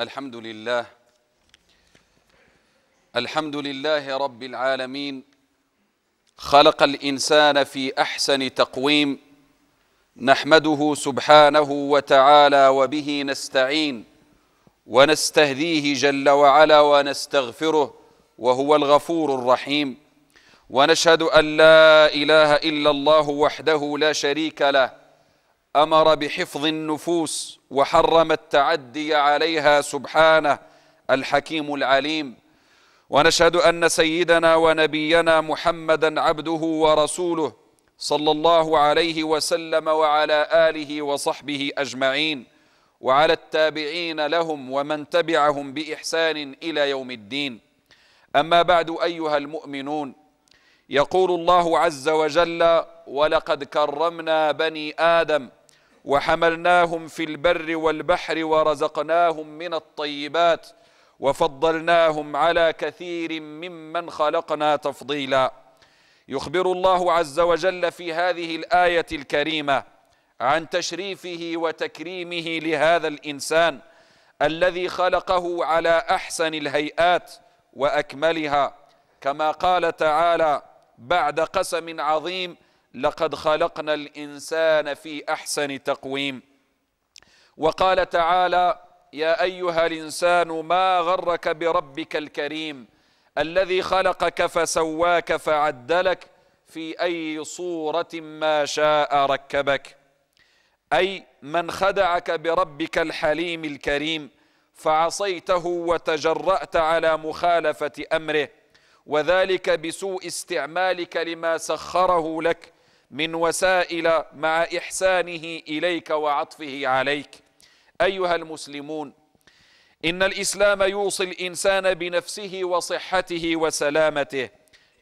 الحمد لله الحمد لله رب العالمين خلق الانسان في احسن تقويم نحمده سبحانه وتعالى وبه نستعين ونستهديه جل وعلا ونستغفره وهو الغفور الرحيم ونشهد ان لا اله الا الله وحده لا شريك له امر بحفظ النفوس وحرم التعدي عليها سبحانه الحكيم العليم ونشهد ان سيدنا ونبينا محمدا عبده ورسوله صلى الله عليه وسلم وعلى اله وصحبه اجمعين وعلى التابعين لهم ومن تبعهم باحسان الى يوم الدين اما بعد ايها المؤمنون يقول الله عز وجل ولقد كرمنا بني ادم وحملناهم في البر والبحر ورزقناهم من الطيبات وفضلناهم على كثير ممن خلقنا تفضيلا يخبر الله عز وجل في هذه الايه الكريمه عن تشريفه وتكريمه لهذا الانسان الذي خلقه على احسن الهيئات واكملها كما قال تعالى بعد قسم عظيم لقد خلقنا الانسان في احسن تقويم وقال تعالى يا ايها الانسان ما غرك بربك الكريم الذي خلقك فسواك فعدلك في اي صوره ما شاء ركبك اي من خدعك بربك الحليم الكريم فعصيته وتجرات على مخالفه امره وذلك بسوء استعمالك لما سخره لك من وسائل مع إحسانه إليك وعطفه عليك أيها المسلمون إن الإسلام يوصي الإنسان بنفسه وصحته وسلامته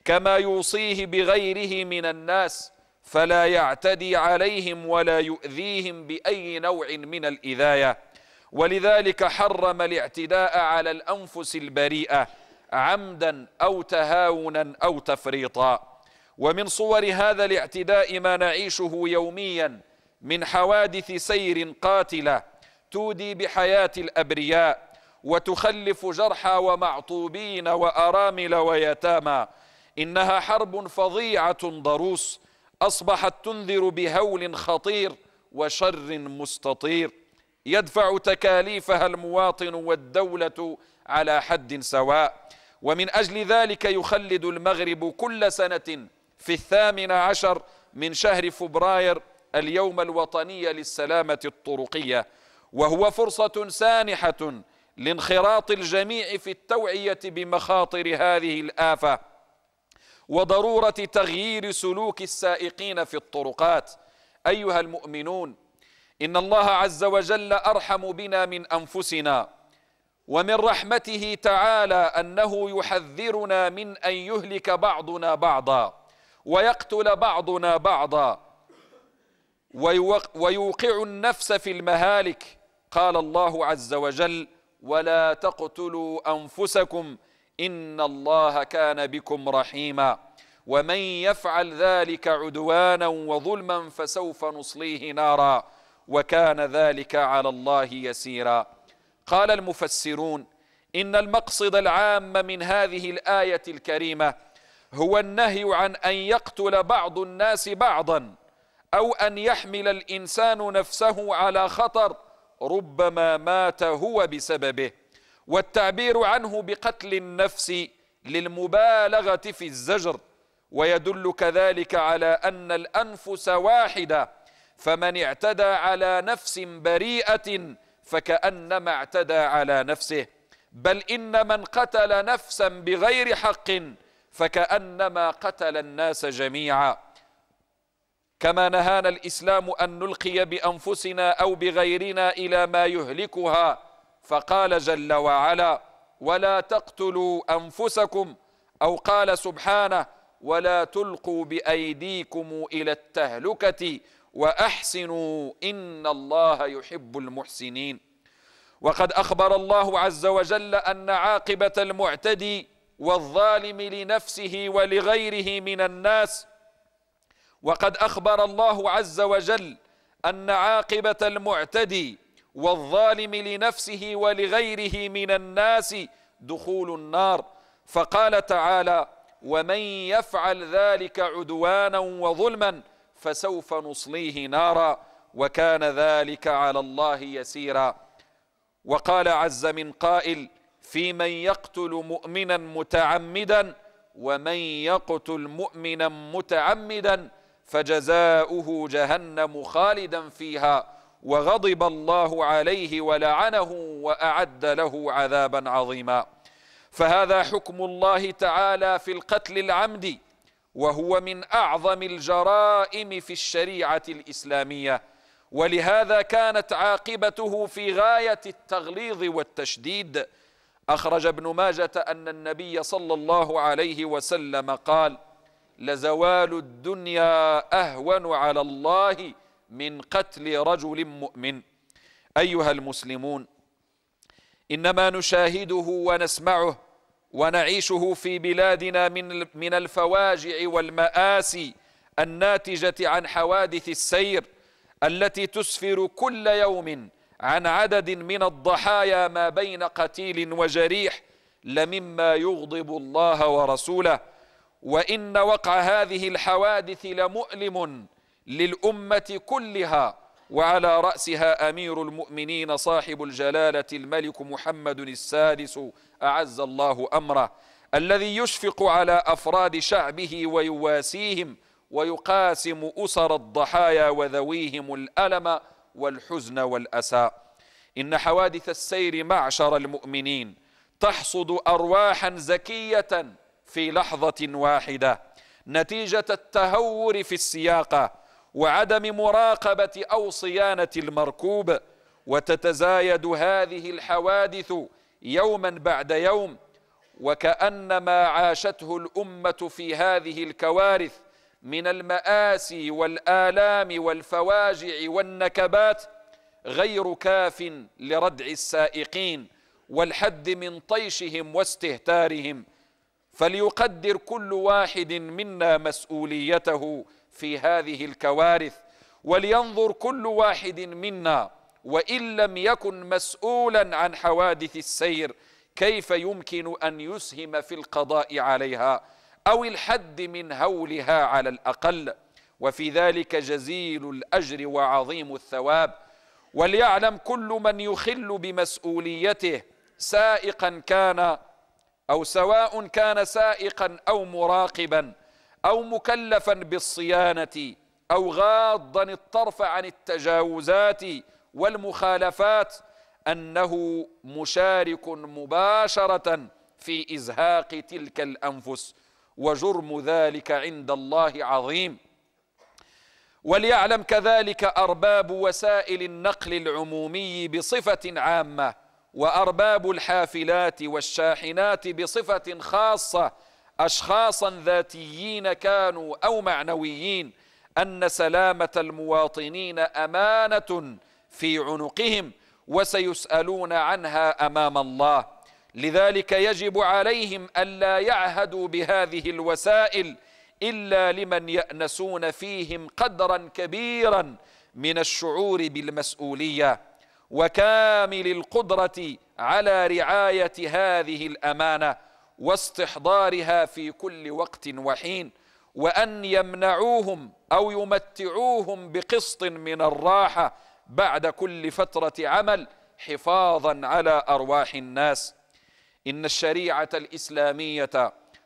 كما يوصيه بغيره من الناس فلا يعتدي عليهم ولا يؤذيهم بأي نوع من الإذاية ولذلك حرم الاعتداء على الأنفس البريئة عمدا أو تهاونا أو تفريطا ومن صور هذا الاعتداء ما نعيشه يوميا من حوادث سير قاتله تودي بحياه الابرياء وتخلف جرحى ومعطوبين وارامل ويتامى انها حرب فظيعه ضروس اصبحت تنذر بهول خطير وشر مستطير يدفع تكاليفها المواطن والدوله على حد سواء ومن اجل ذلك يخلد المغرب كل سنه في الثامن عشر من شهر فبراير اليوم الوطني للسلامة الطرقية وهو فرصة سانحة لانخراط الجميع في التوعية بمخاطر هذه الآفة وضرورة تغيير سلوك السائقين في الطرقات أيها المؤمنون إن الله عز وجل أرحم بنا من أنفسنا ومن رحمته تعالى أنه يحذرنا من أن يهلك بعضنا بعضا ويقتل بعضنا بعضا ويوقع النفس في المهالك قال الله عز وجل ولا تقتلوا انفسكم ان الله كان بكم رحيما ومن يفعل ذلك عدوانا وظلما فسوف نصليه نارا وكان ذلك على الله يسيرا قال المفسرون ان المقصد العام من هذه الايه الكريمه هو النهي عن أن يقتل بعض الناس بعضا أو أن يحمل الإنسان نفسه على خطر ربما مات هو بسببه والتعبير عنه بقتل النفس للمبالغة في الزجر ويدل كذلك على أن الأنفس واحدة فمن اعتدى على نفس بريئة فكأنما اعتدى على نفسه بل إن من قتل نفسا بغير حق فكأنما قتل الناس جميعا كما نهانا الإسلام أن نلقي بأنفسنا أو بغيرنا إلى ما يهلكها فقال جل وعلا ولا تقتلوا أنفسكم أو قال سبحانه ولا تلقوا بأيديكم إلى التهلكة وأحسنوا إن الله يحب المحسنين وقد أخبر الله عز وجل أن عاقبة المعتدي والظالم لنفسه ولغيره من الناس وقد أخبر الله عز وجل أن عاقبة المعتدي والظالم لنفسه ولغيره من الناس دخول النار فقال تعالى ومن يفعل ذلك عدوانا وظلما فسوف نصليه نارا وكان ذلك على الله يسيرا وقال عز من قائل في من يقتل مؤمنا متعمدا ومن يقتل مؤمنا متعمدا فجزاؤه جهنم خالدا فيها وغضب الله عليه ولعنه واعد له عذابا عظيما فهذا حكم الله تعالى في القتل العمد وهو من اعظم الجرائم في الشريعه الاسلاميه ولهذا كانت عاقبته في غايه التغليظ والتشديد أخرج ابن ماجة أن النبي صلى الله عليه وسلم قال لزوال الدنيا أهون على الله من قتل رجل مؤمن أيها المسلمون إنما نشاهده ونسمعه ونعيشه في بلادنا من من الفواجع والمآسي الناتجة عن حوادث السير التي تسفر كل يوم عن عدد من الضحايا ما بين قتيل وجريح لمما يغضب الله ورسوله وان وقع هذه الحوادث لمؤلم للامه كلها وعلى راسها امير المؤمنين صاحب الجلاله الملك محمد السادس اعز الله امره الذي يشفق على افراد شعبه ويواسيهم ويقاسم اسر الضحايا وذويهم الالم والحزن والأساء إن حوادث السير معشر المؤمنين تحصد أرواحا زكية في لحظة واحدة نتيجة التهور في السياقة وعدم مراقبة أو صيانة المركوب وتتزايد هذه الحوادث يوما بعد يوم وكأنما عاشته الأمة في هذه الكوارث من المآسي والآلام والفواجع والنكبات غير كاف لردع السائقين والحد من طيشهم واستهتارهم فليقدر كل واحد منا مسؤوليته في هذه الكوارث ولينظر كل واحد منا وان لم يكن مسؤولا عن حوادث السير كيف يمكن ان يسهم في القضاء عليها أو الحد من هولها على الأقل وفي ذلك جزيل الأجر وعظيم الثواب وليعلم كل من يخل بمسؤوليته سائقا كان أو سواء كان سائقا أو مراقبا أو مكلفا بالصيانة أو غاضا الطرف عن التجاوزات والمخالفات أنه مشارك مباشرة في إزهاق تلك الأنفس وجرم ذلك عند الله عظيم وليعلم كذلك أرباب وسائل النقل العمومي بصفة عامة وأرباب الحافلات والشاحنات بصفة خاصة أشخاصا ذاتيين كانوا أو معنويين أن سلامة المواطنين أمانة في عنقهم وسيسألون عنها أمام الله لذلك يجب عليهم الا يعهدوا بهذه الوسائل الا لمن يانسون فيهم قدرا كبيرا من الشعور بالمسؤوليه وكامل القدره على رعايه هذه الامانه واستحضارها في كل وقت وحين وان يمنعوهم او يمتعوهم بقسط من الراحه بعد كل فتره عمل حفاظا على ارواح الناس إن الشريعة الإسلامية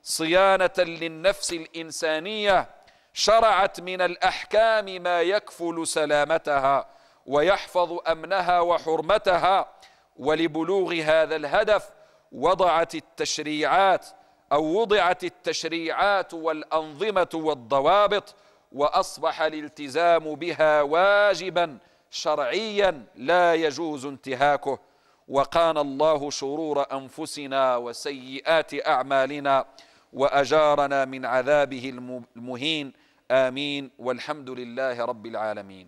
صيانة للنفس الإنسانية شرعت من الأحكام ما يكفل سلامتها ويحفظ أمنها وحرمتها ولبلوغ هذا الهدف وضعت التشريعات أو وضعت التشريعات والأنظمة والضوابط وأصبح الالتزام بها واجبا شرعيا لا يجوز انتهاكه وقانا الله شرور أنفسنا وسيئات أعمالنا وأجارنا من عذابه المهين آمين والحمد لله رب العالمين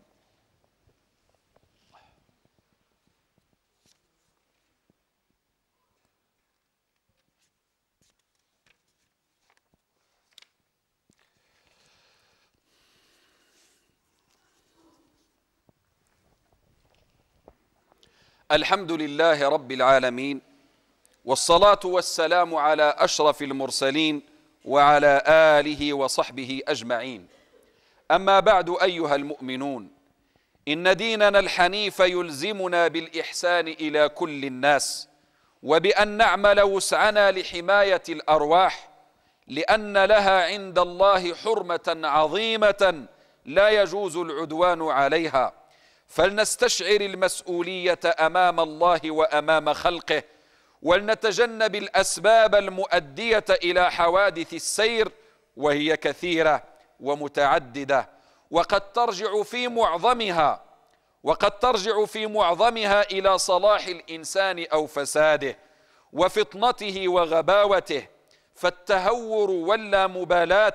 الحمد لله رب العالمين والصلاة والسلام على أشرف المرسلين وعلى آله وصحبه أجمعين أما بعد أيها المؤمنون إن ديننا الحنيف يلزمنا بالإحسان إلى كل الناس وبأن نعمل وسعنا لحماية الأرواح لأن لها عند الله حرمة عظيمة لا يجوز العدوان عليها فلنستشعر المسؤوليه امام الله وامام خلقه ولنتجنب الاسباب المؤديه الى حوادث السير وهي كثيره ومتعدده وقد ترجع في معظمها وقد ترجع في معظمها الى صلاح الانسان او فساده وفطنته وغباوته فالتهور واللامبالاه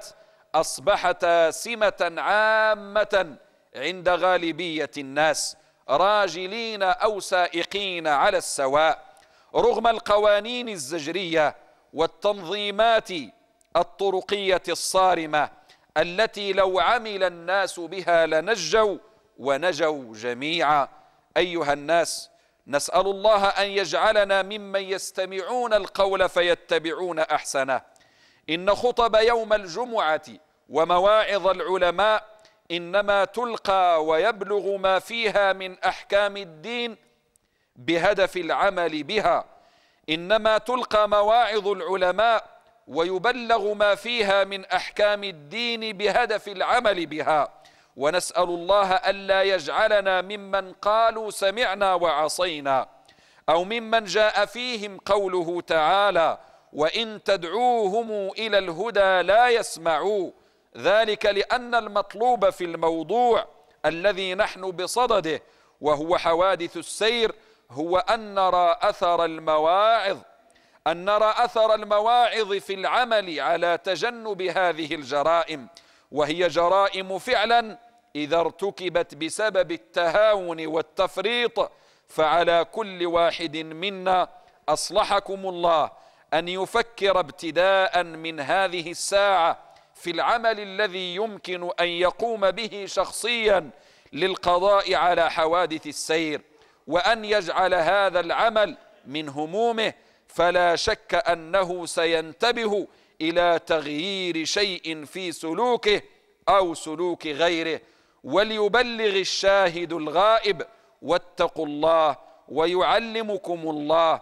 اصبحتا سمه عامه عند غالبية الناس راجلين أو سائقين على السواء رغم القوانين الزجرية والتنظيمات الطرقية الصارمة التي لو عمل الناس بها لنجوا ونجوا جميعا أيها الناس نسأل الله أن يجعلنا ممن يستمعون القول فيتبعون أحسنه إن خطب يوم الجمعة ومواعظ العلماء انما تلقى ويبلغ ما فيها من احكام الدين بهدف العمل بها انما تلقى مواعظ العلماء ويبلغ ما فيها من احكام الدين بهدف العمل بها ونسال الله الا يجعلنا ممن قالوا سمعنا وعصينا او ممن جاء فيهم قوله تعالى وان تدعوهم الى الهدى لا يسمعوا ذلك لأن المطلوب في الموضوع الذي نحن بصدده وهو حوادث السير هو أن نرى أثر المواعظ أن نرى أثر المواعظ في العمل على تجنب هذه الجرائم وهي جرائم فعلا إذا ارتكبت بسبب التهاون والتفريط فعلى كل واحد منا أصلحكم الله أن يفكر ابتداء من هذه الساعة في العمل الذي يمكن أن يقوم به شخصيا للقضاء على حوادث السير وأن يجعل هذا العمل من همومه فلا شك أنه سينتبه إلى تغيير شيء في سلوكه أو سلوك غيره وليبلغ الشاهد الغائب واتقوا الله ويعلمكم الله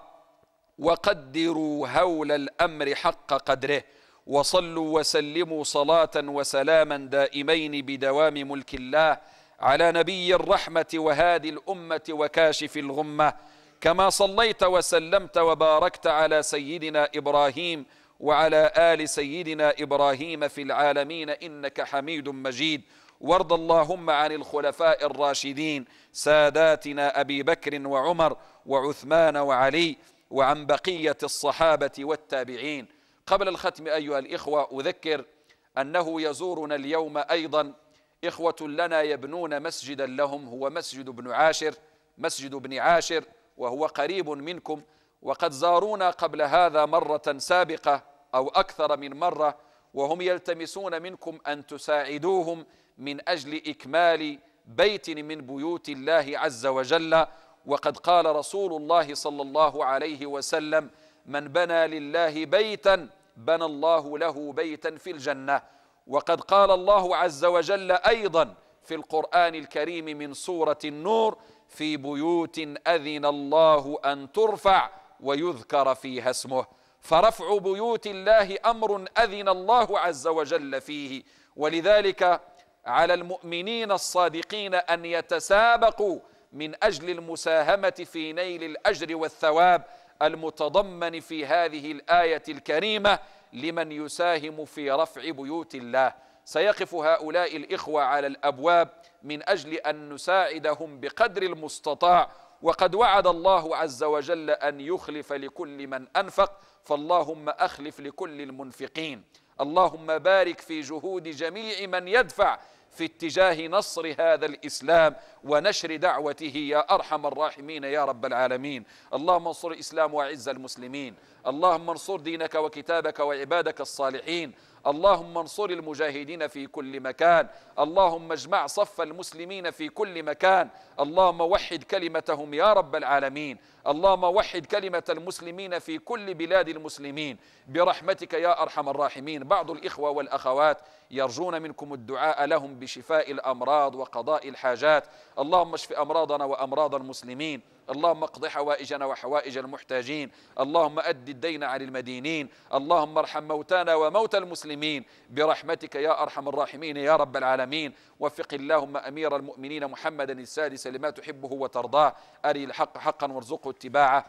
وقدروا هول الأمر حق قدره وصلوا وسلموا صلاة وسلاما دائمين بدوام ملك الله على نبي الرحمة وهادي الأمة وكاشف الغمة كما صليت وسلمت وباركت على سيدنا إبراهيم وعلى آل سيدنا إبراهيم في العالمين إنك حميد مجيد وارض اللهم عن الخلفاء الراشدين ساداتنا أبي بكر وعمر وعثمان وعلي وعن بقية الصحابة والتابعين قبل الختم أيها الإخوة أذكر أنه يزورنا اليوم أيضا إخوة لنا يبنون مسجدا لهم هو مسجد ابن عاشر مسجد ابن عاشر وهو قريب منكم وقد زارونا قبل هذا مرة سابقة أو أكثر من مرة وهم يلتمسون منكم أن تساعدوهم من أجل إكمال بيت من بيوت الله عز وجل وقد قال رسول الله صلى الله عليه وسلم من بنى لله بيتا بنى الله له بيتا في الجنة وقد قال الله عز وجل أيضا في القرآن الكريم من سورة النور في بيوت أذن الله أن ترفع ويذكر فيها اسمه فرفع بيوت الله أمر أذن الله عز وجل فيه ولذلك على المؤمنين الصادقين أن يتسابقوا من أجل المساهمة في نيل الأجر والثواب المتضمن في هذه الآية الكريمة لمن يساهم في رفع بيوت الله سيقف هؤلاء الإخوة على الأبواب من أجل أن نساعدهم بقدر المستطاع وقد وعد الله عز وجل أن يخلف لكل من أنفق فاللهم أخلف لكل المنفقين اللهم بارك في جهود جميع من يدفع في اتجاه نصر هذا الإسلام ونشر دعوته يا أرحم الراحمين يا رب العالمين اللهم انصر الإسلام وعز المسلمين اللهم انصر دينك وكتابك وعبادك الصالحين اللهم انصر المجاهدين في كل مكان اللهم اجمع صف المسلمين في كل مكان اللهم وحد كلمتهم يا رب العالمين اللهم وحد كلمة المسلمين في كل بلاد المسلمين برحمتك يا أرحم الراحمين بعض الإخوة والأخوات يرجون منكم الدعاء لهم بشفاء الأمراض وقضاء الحاجات اللهم اشف أمراضنا وأمراض المسلمين اللهم اقض حوائجنا وحوائج المحتاجين اللهم أد الدين عن المدينين اللهم ارحم موتانا وموتى المسلمين برحمتك يا أرحم الراحمين يا رب العالمين وفق اللهم أمير المؤمنين محمدا السادس لما تحبه وترضاه أري الحق حقا وارزقه اتباعه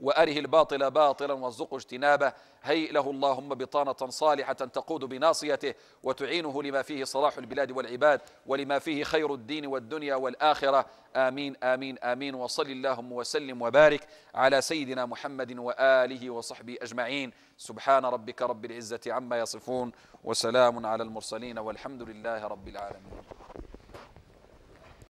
وأره الباطل باطلا وارزقه اجتنابه هيئ له اللهم بطانة صالحة تقود بناصيته وتعينه لما فيه صلاح البلاد والعباد ولما فيه خير الدين والدنيا والآخرة آمين آمين آمين وصل اللهم وسلم وبارك على سيدنا محمد وآله وصحبه أجمعين سبحان ربك رب العزة عما يصفون وسلام على المرسلين والحمد لله رب العالمين